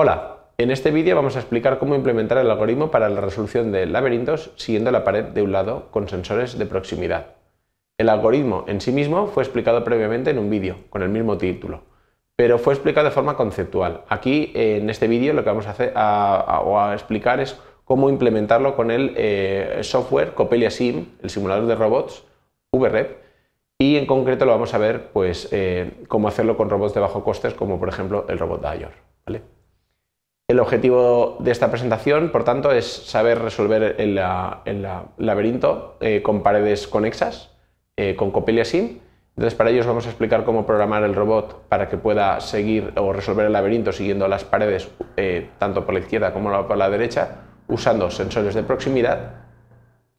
Hola, en este vídeo vamos a explicar cómo implementar el algoritmo para la resolución de laberintos siguiendo la pared de un lado con sensores de proximidad. El algoritmo en sí mismo fue explicado previamente en un vídeo con el mismo título, pero fue explicado de forma conceptual. Aquí en este vídeo lo que vamos a, hacer, o a, explicar es cómo implementarlo con el eh, software Copelia Sim, el simulador de robots VREP, y en concreto lo vamos a ver pues eh, cómo hacerlo con robots de bajo costes como por ejemplo el robot Dior. El objetivo de esta presentación, por tanto, es saber resolver el, laberinto eh, con paredes conexas, eh, con Copelia Sim. Entonces, para ello os vamos a explicar cómo programar el robot para que pueda seguir o resolver el laberinto siguiendo las paredes, eh, tanto por la izquierda como por la derecha, usando sensores de proximidad.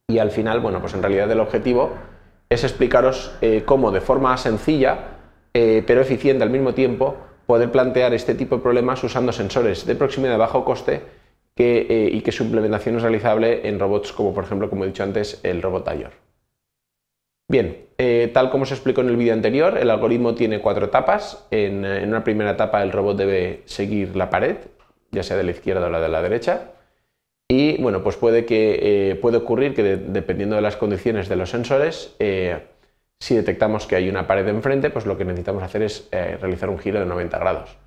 Y al final, bueno, pues en realidad el objetivo es explicaros cómo de forma sencilla, pero eficiente al mismo tiempo, poder plantear este tipo de problemas usando sensores de proximidad de bajo coste eh, y que su implementación es realizable en robots como por ejemplo, como he dicho antes, el robot taller. Bien, eh, tal como se explicó en el vídeo anterior, el algoritmo tiene cuatro etapas. En, una primera etapa el robot debe seguir la pared, ya sea de la izquierda o la de la derecha. Y bueno, pues puede, que, eh, puede ocurrir que dependiendo de las condiciones de los sensores, si detectamos que hay una pared enfrente, pues lo que necesitamos hacer es eh, realizar un giro de 90 grados.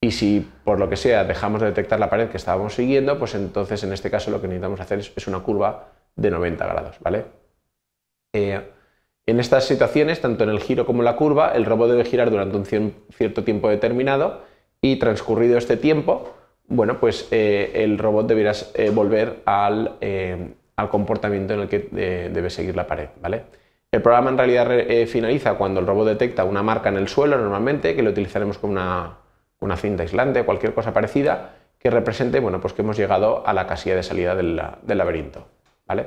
Y si por lo que sea dejamos de detectar la pared que estábamos siguiendo, pues entonces en este caso lo que necesitamos hacer es, una curva de 90 grados, ¿vale? Eh, en estas situaciones, tanto en el giro como en la curva, el robot debe girar durante un cierto tiempo determinado y transcurrido este tiempo, bueno, pues eh, el robot deberá volver al, al, comportamiento en el que debe seguir la pared, ¿vale? El programa en realidad eh, finaliza cuando el robot detecta una marca en el suelo normalmente, que lo utilizaremos con una, cinta aislante o cualquier cosa parecida, que represente bueno, pues que hemos llegado a la casilla de salida del, laberinto. ¿vale?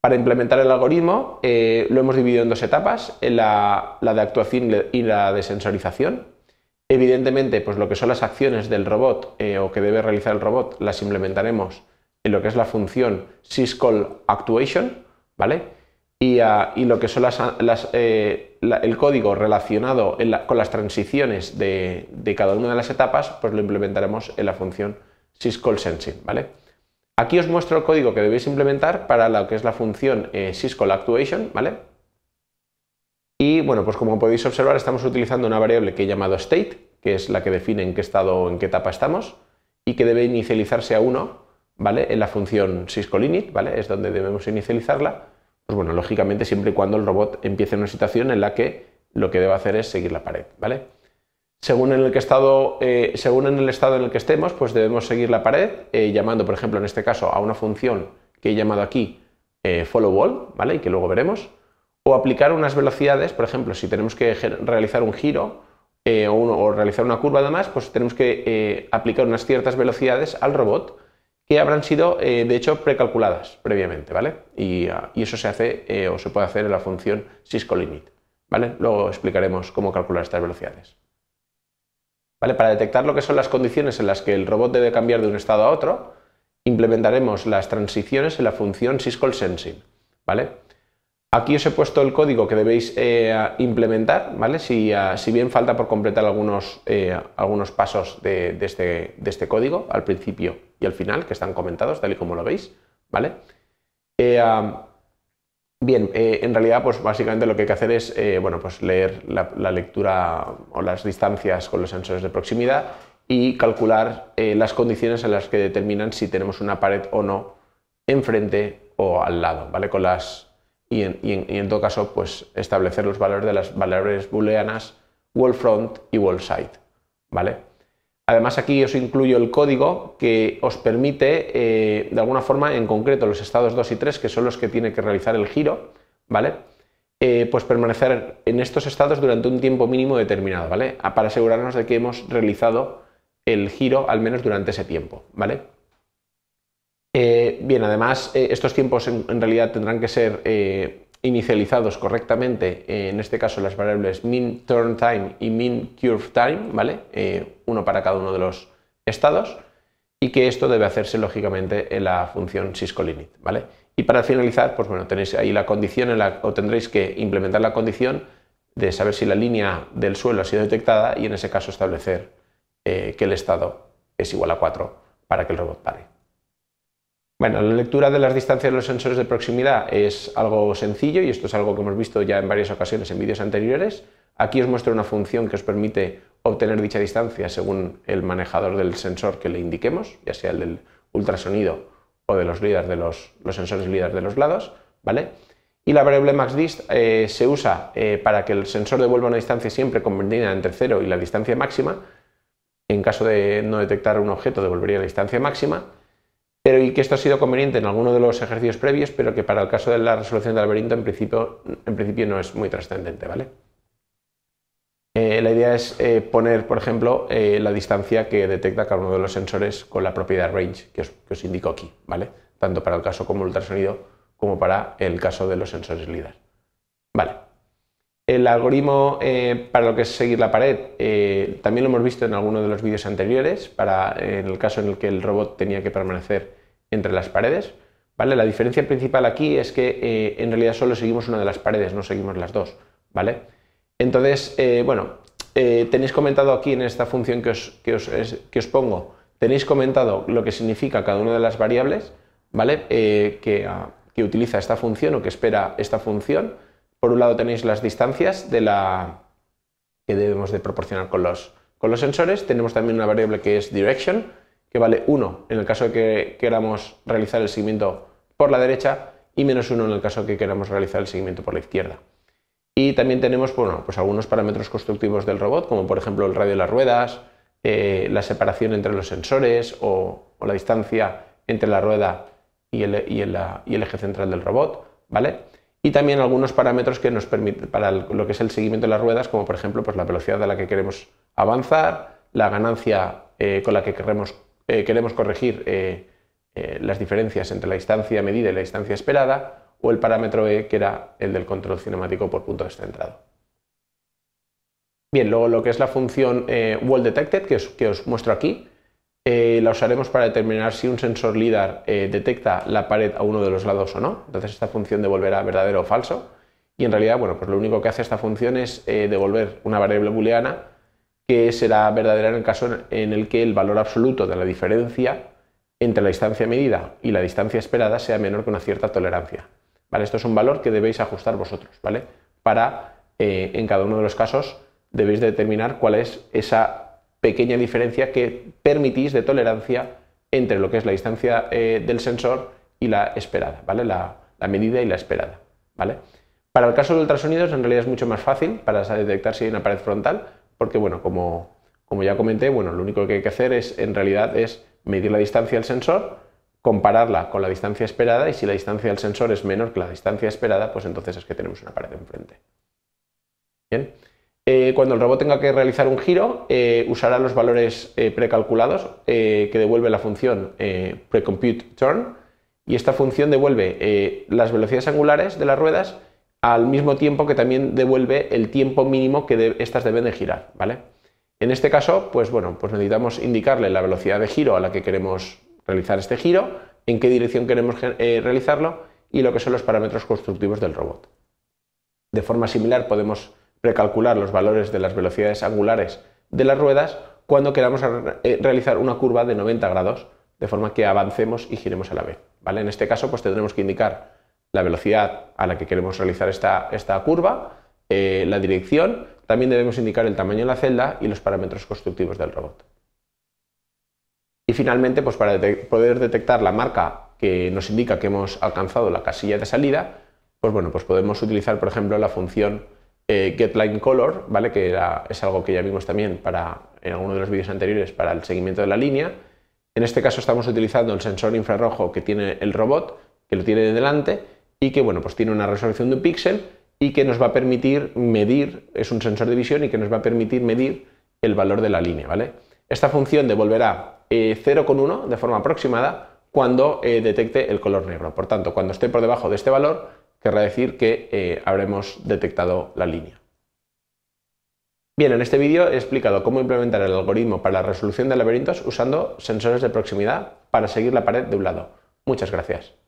Para implementar el algoritmo eh, lo hemos dividido en dos etapas, la, de actuación y la de sensorización. Evidentemente, pues lo que son las acciones del robot eh, o que debe realizar el robot las implementaremos en lo que es la función syscall actuation, ¿vale? Ah, y, lo que son ah, eh, el código relacionado con las transiciones de, cada una de las etapas, pues lo implementaremos en la función syscall_sensing, ¿vale? Aquí os muestro el código que debéis implementar para lo que es la función eh, syscall_actuation, ¿vale? Y bueno, pues como podéis observar estamos utilizando una variable que he llamado state, que es la que define en qué estado o en qué etapa estamos, y que debe inicializarse a 1, ¿vale? En la función syscall_init, ¿vale? Es donde debemos inicializarla pues bueno, lógicamente siempre y cuando el robot empiece en una situación en la que lo que debe hacer es seguir la pared, ¿vale? Según, en el que estado, eh, según en el estado en el que estemos, pues debemos seguir la pared eh, llamando, por ejemplo, en este caso a una función que he llamado aquí eh, follow wall, ¿vale? Y que luego veremos, o aplicar unas velocidades, por ejemplo, si tenemos que realizar un giro o, o, realizar una curva además, pues tenemos que aplicar unas ciertas velocidades al robot que habrán sido, eh, de hecho, precalculadas previamente, ¿vale? Y, ah, eso se hace eh, o se puede hacer en la función syscall Limit, ¿vale? Luego explicaremos cómo calcular estas velocidades. ¿Vale? Para detectar lo que son las condiciones en las que el robot debe cambiar de un estado a otro, implementaremos las transiciones en la función sensing ¿vale? Aquí os he puesto el código que debéis eh, implementar, ¿vale? Si, bien falta por completar algunos, eh, algunos pasos este, de, este, código al principio y al final, que están comentados, tal y como lo veis, ¿vale? Eh, bien, en realidad, pues básicamente lo que hay que hacer es, bueno, pues leer la, la, lectura o las distancias con los sensores de proximidad y calcular las condiciones en las que determinan si tenemos una pared o no enfrente o al lado, ¿vale? Con las y en, todo caso pues establecer los valores de las valores booleanas wall front y wall side. ¿vale? Además aquí os incluyo el código que os permite eh, de alguna forma en concreto los estados 2 y 3 que son los que tiene que realizar el giro, ¿vale? Eh, pues permanecer en estos estados durante un tiempo mínimo determinado, ¿vale? Para asegurarnos de que hemos realizado el giro al menos durante ese tiempo, ¿vale? Eh, bien, además, eh, estos tiempos en, realidad tendrán que ser eh, inicializados correctamente, en este caso las variables min turn time y min curve time, ¿vale? uno para cada uno de los estados, y que esto debe hacerse lógicamente en la función syscolinit, ¿vale? Y para finalizar, pues bueno, tenéis ahí la condición en la, o tendréis que implementar la condición de saber si la línea del suelo ha sido detectada y en ese caso establecer que el estado es igual a 4 para que el robot pare. Bueno, la lectura de las distancias de los sensores de proximidad es algo sencillo y esto es algo que hemos visto ya en varias ocasiones en vídeos anteriores. Aquí os muestro una función que os permite obtener dicha distancia según el manejador del sensor que le indiquemos, ya sea el del ultrasonido o de los, líderes de los, sensores líderes de los lados, ¿vale? Y la variable maxDist eh, se usa eh, para que el sensor devuelva una distancia siempre convenida entre 0 y la distancia máxima. En caso de no detectar un objeto, devolvería la distancia máxima y que esto ha sido conveniente en alguno de los ejercicios previos, pero que para el caso de la resolución del laberinto en principio, en principio no es muy trascendente, ¿vale? Eh, la idea es eh, poner, por ejemplo, eh, la distancia que detecta cada uno de los sensores con la propiedad range que os, indico aquí, ¿vale? Tanto para el caso como ultrasonido, como para el caso de los sensores LIDAR. Vale. El algoritmo para lo que es seguir la pared también lo hemos visto en alguno de los vídeos anteriores, para en el caso en el que el robot tenía que permanecer entre las paredes. ¿Vale? La diferencia principal aquí es que eh, en realidad solo seguimos una de las paredes, no seguimos las dos, ¿vale? Entonces, eh, bueno, eh, tenéis comentado aquí en esta función que os, que, os, pongo, tenéis comentado lo que significa cada una de las variables, ¿vale? Ah, que, utiliza esta función o que espera esta función. Por un lado tenéis las distancias de la que debemos de proporcionar con los, con los sensores, tenemos también una variable que es direction, que vale 1 en el caso de que queramos realizar el seguimiento por la derecha y menos 1 en el caso de que queramos realizar el seguimiento por la izquierda. Y también tenemos bueno, pues algunos parámetros constructivos del robot, como por ejemplo el radio de las ruedas, eh, la separación entre los sensores o, la distancia entre la rueda y el, eje central del robot, ¿vale? y también algunos parámetros que nos permiten para lo que es el seguimiento de las ruedas, como por ejemplo pues la velocidad a la que queremos avanzar, la ganancia eh, con la que queremos eh, queremos corregir eh, eh, las diferencias entre la instancia medida y la distancia esperada, o el parámetro E, que era el del control cinemático por punto descentrado. Bien, luego lo que es la función Wall Detected, que os, que os muestro aquí, la usaremos para determinar si un sensor LIDAR detecta la pared a uno de los lados o no. Entonces esta función devolverá verdadero o falso. Y en realidad, bueno, pues lo único que hace esta función es devolver una variable booleana que será verdadera en el caso en el que el valor absoluto de la diferencia entre la distancia medida y la distancia esperada sea menor que una cierta tolerancia. ¿Vale? Esto es un valor que debéis ajustar vosotros, ¿vale? Para, eh, en cada uno de los casos, debéis determinar cuál es esa pequeña diferencia que permitís de tolerancia entre lo que es la distancia eh, del sensor y la esperada, ¿vale? La, la medida y la esperada, ¿vale? Para el caso de ultrasonidos, en realidad es mucho más fácil para detectar si hay una pared frontal, porque bueno, como, ya comenté, bueno, lo único que hay que hacer es en realidad es medir la distancia del sensor, compararla con la distancia esperada y si la distancia del sensor es menor que la distancia esperada, pues entonces es que tenemos una pared enfrente. Bien. Eh, cuando el robot tenga que realizar un giro, eh, usará los valores eh, precalculados que devuelve la función turn y esta función devuelve las velocidades angulares de las ruedas al mismo tiempo que también devuelve el tiempo mínimo que estas deben de girar, ¿vale? En este caso, pues bueno, pues necesitamos indicarle la velocidad de giro a la que queremos realizar este giro, en qué dirección queremos eh, realizarlo y lo que son los parámetros constructivos del robot. De forma similar podemos recalcular los valores de las velocidades angulares de las ruedas cuando queramos eh, realizar una curva de 90 grados, de forma que avancemos y giremos a la vez. ¿vale? En este caso, pues tendremos que indicar la velocidad a la que queremos realizar esta, curva, eh, la dirección, también debemos indicar el tamaño de la celda y los parámetros constructivos del robot. Y finalmente, pues para poder detectar la marca que nos indica que hemos alcanzado la casilla de salida, pues bueno, pues podemos utilizar, por ejemplo, la función eh, getLineColor, ¿vale? que es algo que ya vimos también para, en alguno de los vídeos anteriores para el seguimiento de la línea. En este caso estamos utilizando el sensor infrarrojo que tiene el robot, que lo tiene de delante, y que bueno, pues tiene una resolución de un píxel y que nos va a permitir medir, es un sensor de visión y que nos va a permitir medir el valor de la línea, ¿vale? Esta función devolverá 0,1 eh, de forma aproximada cuando eh, detecte el color negro. Por tanto, cuando esté por debajo de este valor, querrá decir que eh, habremos detectado la línea. Bien, en este vídeo he explicado cómo implementar el algoritmo para la resolución de laberintos usando sensores de proximidad para seguir la pared de un lado. Muchas gracias.